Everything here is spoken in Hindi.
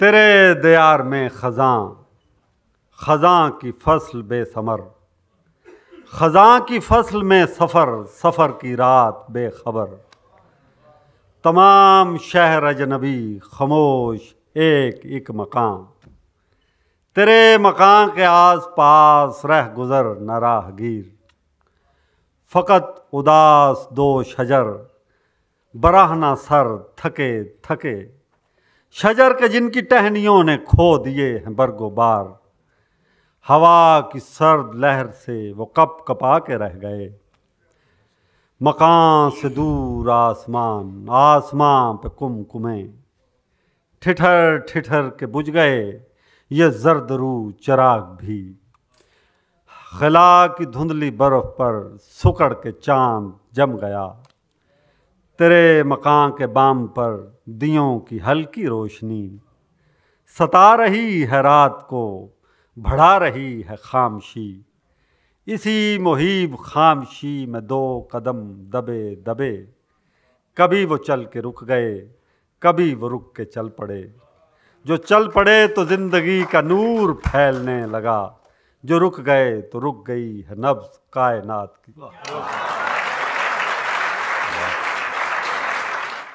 तेरे दयार में ख़ज़ां ख़ज़ां की फसल बेसमर ख़ज़ां की फसल में सफ़र सफ़र की रात बेखबर तमाम शहर अजनबी खामोश एक एक मकान तेरे मकान के आस पास रह गुज़र न राहगीर फ़कत उदास दो शजर बराहना सर थके थके शजर के जिनकी टहनियों ने खो दिए हैं बरगोबार हवा की सर्द लहर से वो कप कपा के रह गए मकान से दूर आसमान आसमान पे कुमकुमे ठिठर ठिठर के बुझ गए ये रू चराग भी खिला की धुंधली बर्फ़ पर सुकड़ के चांद जम गया तेरे मकान के बाम पर दियों की हल्की रोशनी सता रही है रात को भड़ा रही है खामशी इसी मुहिब खामशी में दो कदम दबे दबे कभी वो चल के रुक गए कभी वो रुक के चल पड़े जो चल पड़े तो ज़िंदगी का नूर फैलने लगा जो रुक गए तो रुक गई है नब्ज़ कायनात की